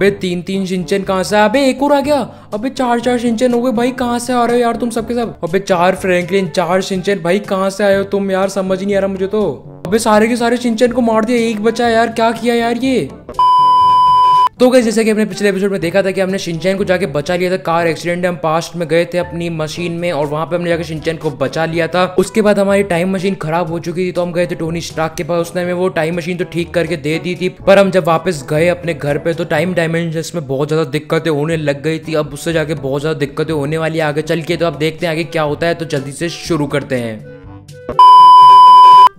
बे तीन तीन सिंचन कहाँ से अबे एक और आ गया अबे चार चार सिंचन हो गए भाई कहाँ से आ रहे हो यार तुम सबके सब अबे चार फ्रैंकलिन चार सिंचन भाई कहाँ से आए हो तुम यार समझ नहीं आ रहा मुझे तो अबे सारे के सारे सिंचन को मार दिया एक बचा यार क्या किया यार ये तो गई जैसे कि हमने पिछले एपिसोड में देखा था कि हमने सिंचैन को जाके बचा लिया था कार एक्सीडेंट में हम पास्ट में गए थे अपनी मशीन में और वहां पे हमने जाकर सिंचैन को बचा लिया था उसके बाद हमारी टाइम मशीन खराब हो चुकी थी तो हम गए थे टोनी स्टाक के पास उसने हमें वो टाइम मशीन तो ठीक करके दे दी थी पर हम जब वापस गए अपने घर पे तो टाइम डायमेंशन में बहुत ज्यादा दिक्कतें होने लग गई थी अब उससे जाके बहुत ज्यादा दिक्कतें होने वाली आगे चल के तो आप देखते हैं आगे क्या होता है तो जल्दी से शुरू करते हैं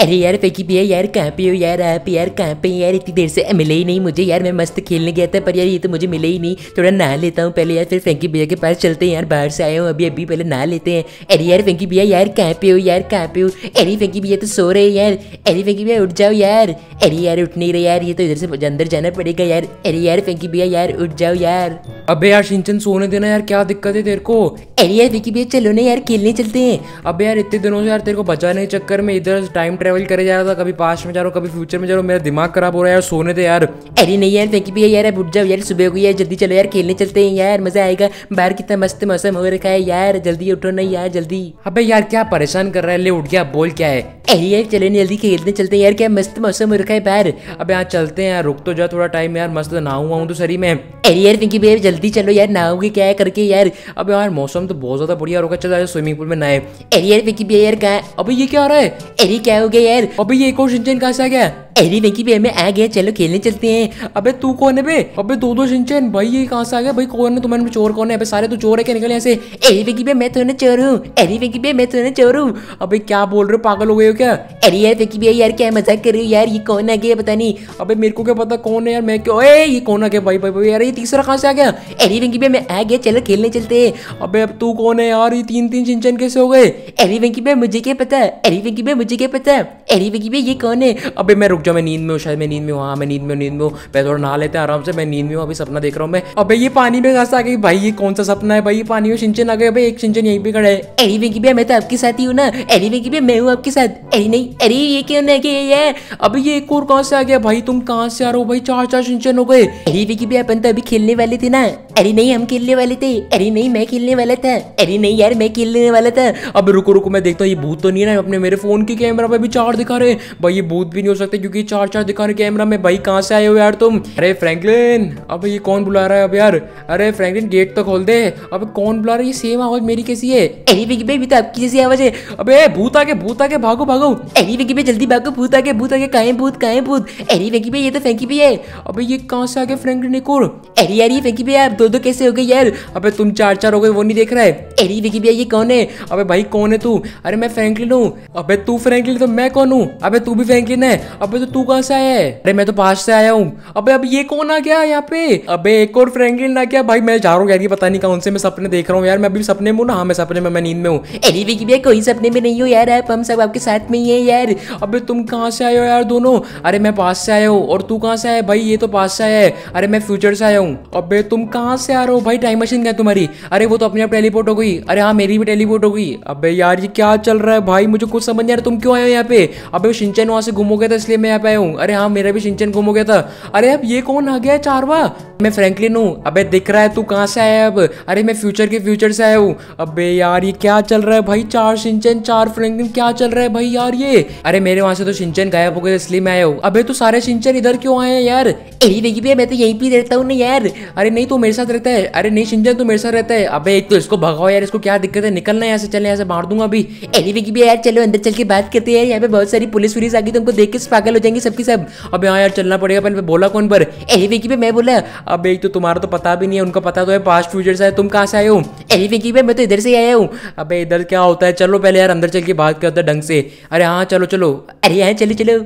अरे यार फेंकी भी है यार कहाँ पे हो यार आप यार कहाँ पे यार इतनी देर से मिले ही नहीं मुझे यार मैं मस्त खेलने गया था पर यार ये तो मुझे मिले ही नहीं थोड़ा नहा लेता हूँ पहले यार फिर फेंकी भैया के पास चलते हैं यार बाहर से आए हूँ अभी अभी पहले नहा लेते हैं अरे यार फेंकी भैया यार कहाँ पे हो यार कहाँ पे हो अरे फेंकी भैया तो सो रहे यार अरे फेंकी भैया उठ जाओ यार अरे यार उठ नहीं रहे यार ये तो इधर से अंदर जाना पड़ेगा यार अरे यार फेंकी भैया यार उठ जाओ यार अबे यार सिंचन सोने देना यार क्या दिक्कत है तेरे को अरे यार फेंकी भैया चलो ना यार खेलने चलते हैं अबे यार इतने दिनों से यार तेरे को बचाने के चक्कर में इधर टाइम ट्रेवल करे जा रहा था कभी पास्ट में जा रहा हूँ कभी फ्यूचर में जा रहा हूँ मेरा दिमाग खराब हो रहा है यार सोने थे यार अरे नहीं यार फेंकी भी यार बुट जाओ यार सुबह हो गई यार जल्दी चलो यार खेलने चलते हैं यार मजा आएगा बाहर कितना मस्त मौसम हो रखा है यार जल्दी उठो नहीं यार जल्दी अब हाँ यार क्या परेशान कर रहा है ले उठ गया बोल क्या है अरे यार चले नहीं जल्दी खेलने चलते हैं यार क्या मस्त मौसम हो रखा है बाहर अब यहाँ चलते हैं यार रुक तो जाओ थोड़ा टाइम यार मस्त ना हुआ तो सरी में अरे यार फिंकी भैया जल्दी चलो यार नहाओगे क्या है करके यार अब यार मौसम तो बहुत ज्यादा बढ़िया होगा चलो स्विमिंग पूल में नहाए अरे यार फिंकी भैया यार कहा अभी ये क्या हो रहा है अरे क्या हो गए यार अभी ये एक और सिंचन कहा से आ गया अरे वेंकी भाई मैं आ गया चलो खेलने चलते हैं अबे तू कौन है बे अबे दो दो सिंचन भाई ये कहाँ से आ गया भाई कौन है तुम्हारे चोर कौन है अबे सारे तो चोर है क्या निकल यहाँ से अरे वेंकी भाई मैं तो ना चोर हूँ अरे वेंकी भाई मैं तो ना चोर हूँ अबे क्या बोल रहे हो पागल हो गए हो क्या अरे यार वेंकी भाई यार क्या मजाक कर रही हो यार ये कौन आ गया पता नहीं अबे मेरे को क्या पता कौन है यार मैं क्यों ये कौन आ गया भाई भाई भाई यार ये तीसरा कहाँ से आ गया अरे वेंकी भाई मैं आ गया चलो खेलने चलते हैं अबे अब तू कौन है यार ये तीन तीन सिंचन कैसे हो गए अरे वेंकी भाई मुझे क्या पता है अरे वेंकी भाई मुझे क्या पता है एरी विकी भाई ये कौन है अबे मैं रुक जाओ मैं नींद में शायद मैं नींद में हूँ हाँ, मैं नींद में नींद में हूँ मैं थोड़ा नहा लेते हैं आराम से मैं नींद में हूँ अभी सपना देख रहा हूँ मैं अबे ये पानी में घास आ गई भाई ये कौन सा सपना है भाई ये पानी में सिंचन आ गया भाई एक सिंचन यहीं पे खड़े है एरी भाई मैं तो आपके साथ ही हूँ ना एरी विकी भाई मैं हूँ आपके साथ अरे नहीं अरे ये क्यों है ये अभी ये एक और कहाँ से आ गया भाई तुम कहाँ से आ रहे हो भाई चार चार सिंचन हो गए एरी विकी भैया अपन तो अभी खेलने वाले थे ना अरे नहीं हम खेलने वाले थे अरे नहीं मैं खेलने वाला था अरे नहीं यार मैं खेलने वाला था अब रुको रुको मैं देखता हूँ ये भूत तो नहीं है अपने मेरे फोन के कैमरा में भी चार दिखा रहे भाई ये भूत भी नहीं हो सकते क्योंकि चार चार दिखा रहे कैमरा में भाई कहाँ से आए हो यार तुम अरे फ्रेंकलिन अब ये कौन बुला रहा है अब यार अरे फ्रेंकलिन गेट तो खोल दे अब कौन बुला रहा है ये सेम आवाज मेरी कैसी है अरे विकी भाई तो आपकी जैसी आवाज है अबे भूत आके भूत आके भागो भागो अरे विकी भाई जल्दी भागो भूत आके भूत आके काहे भूत काहे भूत अरे विकी भाई ये तो फेंकी भी है अब ये कहाँ से आगे फ्रेंकलिन एक और अरे यार ये फेंकी भी आप दो दो कैसे हो गए यार अबे तुम चार चार हो गए वो नहीं देख रहा है अरे विकी भैया ये कौन है अबे भाई कौन है तू अरे मैं फ्रैंकलिन हूँ अबे तू फ्रैंकलिन तो मैं कौन हूँ अबे तू भी फ्रैंकलिन है अबे तो तू कहाँ से आया है अरे मैं तो पास से आया हूँ अबे अब ये कौन आ गया यहाँ पे अबे एक और फ्रैंकलिन आ गया भाई मैं जा रहा हूँ यार ये पता नहीं कौन से मैं सपने देख रहा हूँ यार मैं अभी सपने में हूँ ना हाँ मैं सपने में मैं नींद में हूँ अरे विकी भैया कोई सपने में नहीं हो यार अब हम सब आपके साथ में ही है यार अबे तुम कहाँ से आए हो यार दोनों अरे मैं पास से आया हूँ और तू कहाँ से आया भाई ये तो पास से आया है अरे मैं फ्यूचर से आया हूँ अबे तुम कहाँ कहाँ से आ रहे हो भाई टाइम मशीन क्या तुम्हारी अरे वो तो अपने आप टेलीपोर्ट हो गई अरे हाँ मेरी भी टेलीपोर्ट हो गई अबे यार ये क्या चल रहा है भाई मुझे कुछ समझ नहीं आ रहा तुम क्यों आए हो यहाँ पे अबे सिंचन वहाँ से गुम हो गया था इसलिए मैं यहाँ पे आया हूँ अरे हाँ मेरा भी सिंचन गुम हो गया था अरे अब ये कौन आ गया है चारवा मैं फ्रेंकलिन हूँ अब दिख रहा है तू कहाँ से आया अब अरे मैं फ्यूचर के फ्यूचर से आया हूँ अब यार ये क्या चल रहा है भाई चार सिंचन चार फ्रेंकलिन क्या चल रहा है भाई यार ये अरे मेरे वहाँ से तो सिंचन गायब हो गया इसलिए मैं आया हूँ अबे तू सारे सिंचन इधर क्यों आए हैं यार यही नहीं मैं तो यहीं पे रहता हूँ ना यार अरे नहीं तो मेरे साथ साथ रहता है अरे नहीं शिंजन तू मेरे साथ रहता है अबे एक तो इसको भगाओ यार इसको क्या दिक्कत है निकलना यहाँ से चले यहाँ से मार दूंगा अभी एनीवे की भी यार चलो अंदर चल के बात करते हैं यहाँ पे बहुत सारी पुलिस वुलिस आ गई तुमको तो देख के पागल हो जाएंगे सबकी सब अब यहाँ यार चलना पड़ेगा पहले बोला कौन पर एनीवे की भी मैं बोला अब एक तो तुम्हारा तो पता भी नहीं है उनका पता तो है पास्ट फ्यूचर से तुम कहाँ से आए हो एनीवे की भी मैं तो इधर से आया हूँ अब इधर क्या होता है चलो पहले यार अंदर चल के बात करते ढंग से अरे हाँ चलो चलो अरे यहाँ चले चलो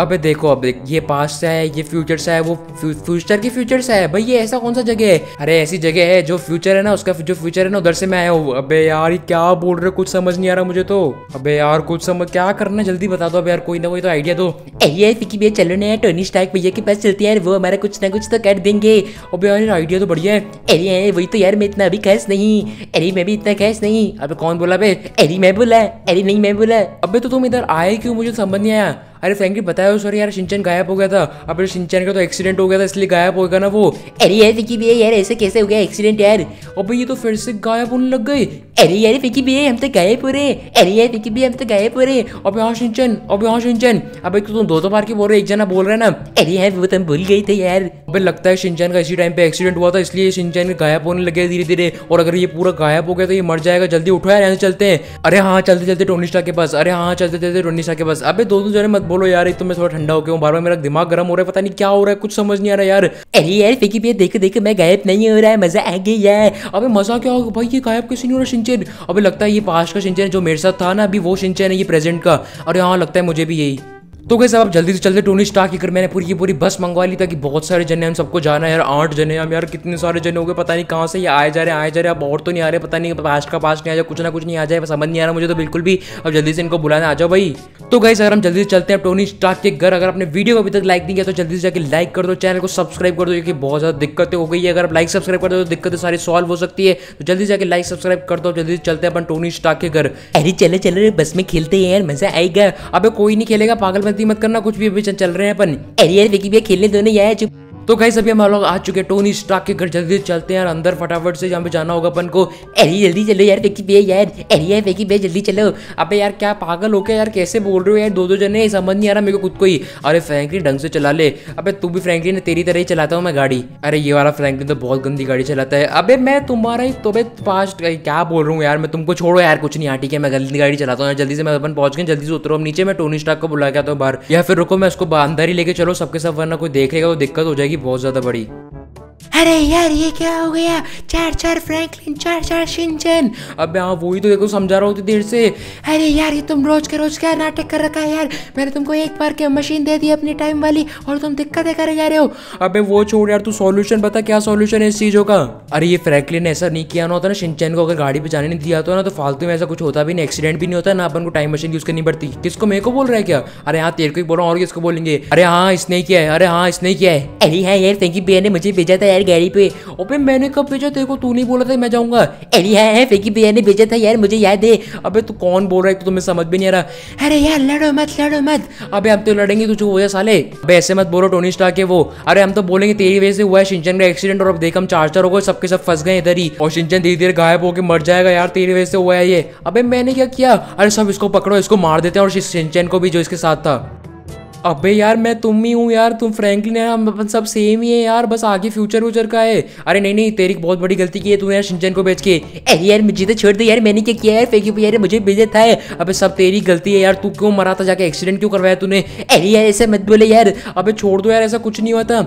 अबे देखो अब देख ये पास्ट से है ये फ्यूचर से है वो फ्यूचर की फ्यूचर से है भाई ये ऐसा कौन सा जगह है अरे ऐसी जगह है जो फ्यूचर है ना उसका जो फ्यूचर है ना उधर से मैं आया हूँ अबे यार ये क्या बोल रहे कुछ समझ नहीं आ रहा मुझे तो अबे यार कुछ समझ क्या करना है जल्दी बता दो अब यार कोई ना कोई तो आइडिया दो ये चलो ना टोनी स्टाइक भैया के पास चलते यार वो हमारा कुछ ना कुछ तो कर देंगे अब यार आइडिया तो बढ़िया है अरे यार वही तो यार मैं इतना अभी खास नहीं अरे मैं भी इतना कैश नहीं अब कौन बोला बे अरे मैं बोला अरे नहीं मैं बोला अभी तो तुम इधर आए क्यों मुझे तो समझ नहीं आया अरे फ्रेंकली बताया हो सॉरी यार सिंचन गायब हो गया था अब सिंचन का तो एक्सीडेंट हो गया था इसलिए गायब होगा ना वो अरे यार फिकी भैया यार ऐसे कैसे हो गया एक्सीडेंट यार अब ये तो फिर से गायब होने लग गई अरे यार फिकी भैया हम तो गायब हो रहे अरे यार फिकी भैया हम तो गायब हो रहे अब यहाँ सिंचन अब यहाँ सिंचन अब एक तो तुम दो दो बार के बोल रहे एक जना बोल रहे ना अरे यार वो तुम तो भूल गई थे यार अब लगता है सिंचन का इसी टाइम पे एक्सीडेंट हुआ था इसलिए सिंचन गायब होने लगे धीरे धीरे और अगर ये पूरा गायब हो गया तो ये मर जाएगा जल्दी उठो यार चलते हैं अरे हाँ, हाँ चलते चलते टोनिस्टा के पास अरे हाँ, हाँ चलते चलते टोनिस्टा के पास अबे दो दो जने मत बोलो यार एक तो मैं थोड़ा ठंडा हो गया हूँ बार बार मेरा दिमाग गर्म हो रहा है पता नहीं क्या हो रहा है कुछ समझ नहीं आ रहा यार अरे यार फेकी भैया देखो देखो मैं गायब नहीं हो रहा है मजा आ गया है अबे मजा क्या होगा भाई ये गायब कैसे नहीं हो रहा शिंचन अबे लगता है ये पास का सिंचन जो मेरे साथ था ना अभी वो सिंचन है ये प्रेजेंट का अरे हाँ लगता है मुझे भी यही तो कैसे आप जल्दी से चलते टोनी स्टार की कर मैंने पूरी की पूरी बस मंगवा ली ताकि बहुत सारे जने हम सबको जाना है यार आठ जने हम यार कितने सारे जने हो गए पता नहीं कहाँ से ये आए जा रहे हैं आए जा रहे हैं अब और तो नहीं आ रहे पता नहीं पास का पास नहीं आ जाए कुछ ना कुछ नहीं आ जाए समझ नहीं आ रहा मुझे तो बिल्कुल भी अब जल्दी से इनको बुलाने आ जाओ भाई तो गाइस अगर हम जल्दी से चलते हैं टोनी स्टार्क के घर अगर आपने वीडियो को अभी तक लाइक नहीं किया तो जल्दी से जाकर लाइक कर दो चैनल को सब्सक्राइब कर दो क्योंकि बहुत ज़्यादा दिक्कतें हो गई है अगर आप लाइक सब्सक्राइब कर दो तो दिक्कतें सारी सॉल्व हो सकती है तो जल्दी जाकर लाइक सब्सक्राइब कर दो जल्दी से चलते हैं अपन टोनी स्टार्क के घर अरे चले चले बस में खेलते हैं यार मजा आएगा अब कोई नहीं खेलेगा पागल मत करना कुछ भी अभी चल रहे हैं अपन अरे यार भैया खेलने दो ना यार तो कहीं सभी हम लोग आ चुके हैं टोनी स्टाक के घर जल्दी चलते हैं यार अंदर फटाफट से जहाँ पे जाना होगा अपन को अरे जल्दी चलो यार देखी बे यार अरे यार देखी बे जल्दी चलो अबे यार क्या पागल हो गया यार कैसे बोल रहे हो यार दो दो जने समझ नहीं आ रहा मेरे को खुद को ही अरे फ्रेंकली ढंग से चला ले अब तू भी फ्रैंकलिन तेरी तरह ही चलाता हूँ मैं गाड़ी अरे ये वाला फ्रेंकली तो बहुत गंदी गाड़ी चलाता है अब मैं तुम्हारा ही तो फास्ट क्या बोल रहा हूँ यार मैं तुमको छोड़ो यार कुछ नहीं आठी हाँ, ठीक है मैं गंदी गाड़ी चलाता हूँ यार जल्दी से मैं अपन पहुंच गए जल्दी से उतरो नीचे मैं टोनी स्टाक को बुला के आता हूँ बाहर या फिर रुको मैं उसको अंदर ही लेके चलो सबके सब वरना कोई देखेगा तो दिक्कत हो जाएगी जाएगी बहुत ज़्यादा बड़ी अरे यार ये क्या हो गया चार चार फ्रैंकलिन चार चार शिनचैन अबे हाँ वही तो देखो समझा रहा हूँ देर से अरे यार ये तुम रोज के रोज क्या नाटक कर रखा है यार मैंने तुमको एक बार के मशीन दे दी अपनी टाइम वाली और तुम दिक्कतें कर जा रहे हो अबे वो छोड़ यार तू सॉल्यूशन बता क्या सॉल्यूशन है इस चीज़ों का अरे ये फ्रैंकलिन ने ऐसा नहीं किया ना होता ना शिनचैन को अगर गाड़ी पे जाने नहीं दिया होता तो ना तो फालतू में ऐसा कुछ होता भी नहीं एक्सीडेंट भी नहीं होता ना अपन को टाइम मशीन यूज़ करनी पड़ती किसको मेरे को बोल रहा है क्या अरे हाँ तेरे को ही बोल रहा हूँ और किसको बोलेंगे अरे हाँ इसने किया है अरे हाँ इसने किया है अरे हाँ यार थैंक यू भैया ने मुझे भेजा था यार यार गैरी पे अबे मैंने कब भेजा तेरे को तू नहीं बोला था मैं जाऊँगा अरे यार है फेकी भैया ने भेजा था यार मुझे याद है अबे तू कौन बोल रहा है तो तुम्हें समझ भी नहीं आ रहा अरे यार लड़ो मत लड़ो मत अबे हम तो लड़ेंगे तुझे हो साले अब ऐसे मत बोलो टोनी स्टार के वो अरे हम तो बोलेंगे तेरी वजह से हुआ है सिंचन का एक्सीडेंट और अब देख हम चार चार हो गए सबके सब फंस गए इधर ही और सिंचन धीरे धीरे गायब होकर मर जाएगा यार तेरी वजह से हुआ है ये अबे मैंने क्या किया अरे सब इसको पकड़ो इसको मार देते हैं और सिंचन को भी जो इसके साथ था अबे यार मैं तुम ही हूँ यार तुम फ्रैंकलिन है हम अपन सब सेम ही है यार बस आगे फ्यूचर व्यूचर का है अरे नहीं नहीं तेरी बहुत बड़ी गलती की है तू यार सिंचन को बेच के अरे यार मुझे तो छोड़ दे यार मैंने क्या किया यार फेंकी यार मुझे भेजे था अबे सब तेरी गलती है यार तू क्यों मरा था जाके एक्सीडेंट क्यों करवाया तूने अरे यार ऐसे मत बोले यार अबे छोड़ दो यार ऐसा कुछ नहीं हुआ था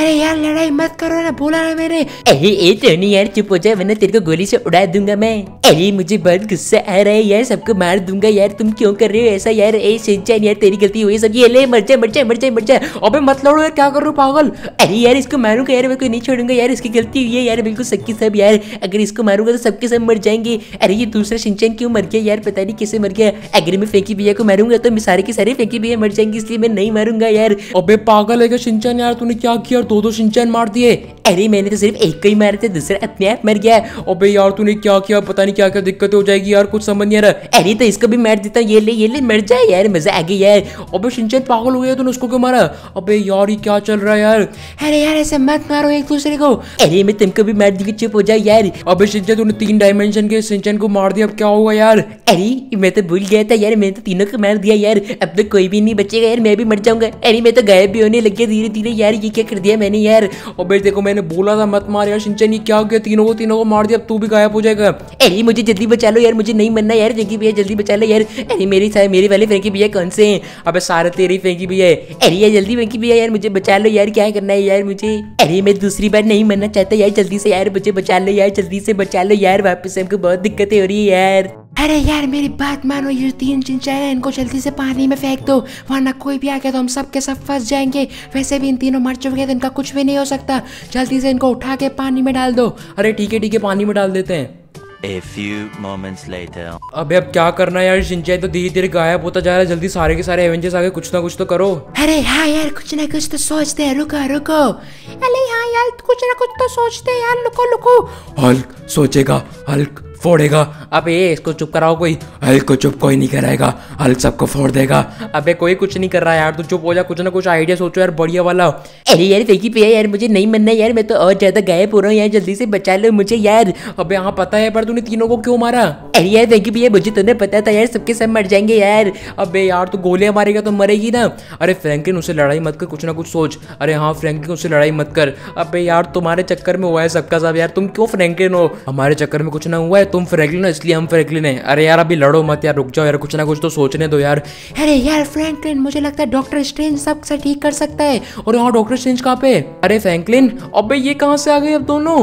अरे यार लड़ाई मत करो ना बोला ना मैंने अरे ये तो नहीं यार चुप हो जाए मैंने तेरे को गोली से उड़ा दूंगा मैं अरे मुझे बहुत गुस्सा आ रहा है यार सबको मार दूंगा यार तुम क्यों कर रहे हो ऐसा यार ए सिंचन यार तेरी गलती हुई सब ये ले मर बच्चे बच्चे बच्चे बच्चे अबे मत लड़ो यार क्या कर रहा हूँ पागल अरे यार इसको मारूंगा यार मैं कोई नहीं छोड़ूंगा यार इसकी गलती हुई है यार बिल्कुल सबकी सब यार अगर इसको मारूंगा तो सबके सब मर जाएंगे अरे ये दूसरा सिंचन क्यों मर गया यार पता नहीं कैसे मर गया अगर मैं फेंकी भैया को मारूंगा तो मैं सारे के सारे फेंकी भैया मर जाएंगे इसलिए मैं नहीं मारूंगा यार अबे पागल है क्या सिंचन यार तूने क्या किया दो दो सिंचन मार दिए अरे मैंने तो सिर्फ एक ही मारे थे दूसरा अपने आप मर गया और भाई यार तूने क्या किया पता नहीं क्या क्या दिक्कत हो जाएगी यार कुछ समझ नहीं आ रहा अरे तो इसको भी मार देता ये ले ये ले मर जाए यार मजा आ गया यार अबे सिंचन पागल हो गया तूने उसको क्यों मारा अबे यार ये क्या चल रहा है यार अरे यार ऐसे मत मारो एक दूसरे को अरे मैं तुमको भी मार दी चुप हो जाए यार अबे सिंचन तूने तीन डायमेंशन के सिंचन को मार दिया अब क्या होगा यार अरे मैं तो भूल गया था यार मैंने तो तीनों को मार दिया यार अब तो कोई भी नहीं बचेगा यार मैं भी मर जाऊंगा अरे मैं तो गायब भी होने लग गया धीरे धीरे यार ये क्या कर दिया मैंने यार अबे देखो मैं मैंने बोला था मत मार यार सिंचन ये क्या हो गया तीनों को तीनों को मार दिया अब तू भी गायब हो जाएगा अरे मुझे जल्दी बचा लो यार मुझे नहीं मरना यार फेंकी भैया जल्दी बचा लो यार अरे मेरी मेरे वाले फ्रेंकी भैया कौन से हैं अब सारे तेरी फेंकी भैया अरे यार जल्दी फेंकी भैया यार मुझे बचा लो यार क्या करना है यार मुझे अरे मैं दूसरी बार नहीं मरना चाहता यार जल्दी से यार मुझे बचा लो यार जल्दी से बचा लो यार वापस हमको बहुत दिक्कतें हो रही है यार अरे यार मेरी बात मानो ये तीन चिंचाए हैं इनको जल्दी से पानी में फेंक दो वरना कोई भी आ गया तो हम सब के सब फंस जाएंगे वैसे भी इन तीनों मर चुके हैं तो इनका कुछ भी नहीं हो सकता जल्दी से इनको उठा के पानी में डाल दो अरे ठीक है ठीक है पानी में डाल देते हैं A few moments later. अबे अब क्या करना यार सिंचाई तो धीरे धीरे गायब होता जा रहा है जल्दी सारे के सारे एवेंजर्स आगे कुछ ना कुछ तो करो अरे हाँ यार कुछ ना कुछ तो सोचते हैं रुको रुको अरे हाँ यार कुछ ना कुछ तो सोचते हैं यार लुको लुको हल्क सोचेगा हल्क फोड़ेगा अबे इसको चुप कराओ कोई अरे को चुप कोई नहीं कराएगा हल सबको फोड़ देगा अबे कोई कुछ नहीं कर रहा यार तू चुप हो जा कुछ ना कुछ आइडिया सोचो यार बढ़िया वाला अरे यार फेंकी पे यार मुझे नहीं मनना यार मैं तो और ज्यादा गायब हो रहा हूँ यार जल्दी से बचा लो मुझे यार अब यहाँ पता है पर तूने तीनों को क्यों मारा अरे यार फेंकी पे मुझे तुमने तो पता था यार सबके सब मर जाएंगे यार अब यार तू गोलियां मारेगा तो मरेगी ना अरे फ्रेंकिन उसे लड़ाई मत कर कुछ ना कुछ सोच अरे हाँ फ्रेंकिन उसे लड़ाई मत कर अब यार तुम्हारे चक्कर में हुआ है सबका साहब यार तुम क्यों फ्रेंकिन हो हमारे चक्कर में कुछ ना हुआ है तुम फ्रैंकलिन हो इसलिए हम फ्रैंकलिन है अरे यार अभी लड़ो मत यार रुक जाओ यार कुछ ना कुछ तो सोचने दो यार अरे यार फ्रैंकलिन मुझे लगता है डॉक्टर स्ट्रेंज सब से ठीक कर सकता है और यहाँ डॉक्टर स्ट्रेंज कहाँ पे अरे फ्रैंकलिन अब ये कहाँ से आ गए अब दोनों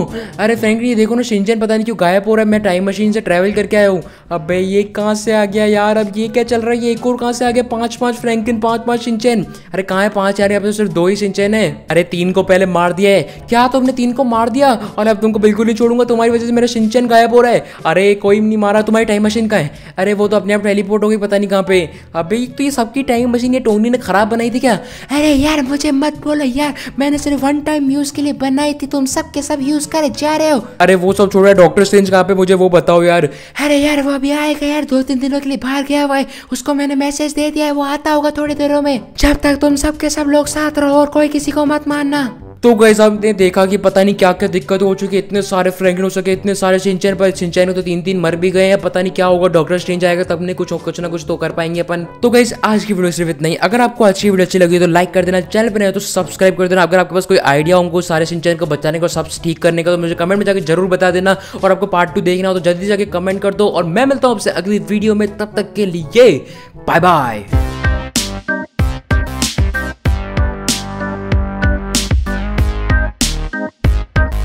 अरे फ्रैंकलिन ये देखो ना शिंजन पता नहीं क्यों गायब हो रहा है मैं टाइम मशीन से ट्रैवल करके आया हूँ अब ये कहाँ से आ गया यार अब ये क्या चल रहा है ये एक और कहाँ से आ गया पाँच पाँच फ्रैंकलिन पाँच पाँच सिंचन अरे कहाँ है पाँच यार अब तो सिर्फ दो ही सिंचन है अरे तीन को पहले मार दिया है क्या तुमने तीन को मार दिया और अब तुमको बिल्कुल नहीं छोड़ूंगा तुम्हारी वजह से मेरा सिंचन गायब हो रहा है अरे कोई नहीं मारा तुम्हारी टाइम मशीन का है अरे वो तो अपने आप टेलीपोर्ट हो गई पता नहीं कहाँ पे अबे तो ये सबकी टाइम मशीन ये टोनी ने खराब बनाई थी क्या अरे यार मुझे मत बोलो यार मैंने सिर्फ वन टाइम यूज के लिए बनाई थी तुम सब के सब यूज कर जा रहे हो अरे वो सब छोड़ रहा डॉक्टर स्ट्रेंज कहाँ पे मुझे वो बताओ यार अरे यार वो अभी आएगा यार दो तीन दिनों के लिए बाहर गया हुआ है उसको मैंने मैसेज दे दिया है वो आता होगा थोड़ी देरों में जब तक तुम सबके सब लोग साथ रहो और कोई किसी को मत मानना तो साहब आपने देखा कि पता नहीं क्या क्या दिक्कत हो चुकी है इतने सारे फ्रेंकिन हो सके इतने सारे सिंचन पर सिंचाई में तो तीन तीन मर भी गए हैं पता नहीं क्या होगा डॉक्टर चेंज आएगा तब ने कुछ कुछ ना कुछ तो कर पाएंगे अपन तो गैस आज की वीडियो सिर्फ इतना ही अगर आपको अच्छी वीडियो अच्छी लगी तो लाइक कर देना चैनल पर नहीं तो सब्सक्राइब कर देना अगर आपके पास कोई आइडिया होंगे सारे सिंचन को बचाने का सब ठीक करने का तो मुझे कमेंट में जाकर जरूर बता देना और आपको पार्ट टू देखना हो तो जल्दी जाकर कमेंट कर दो और मैं मिलता हूँ आपसे अगली वीडियो में तब तक के लिए बाय बाय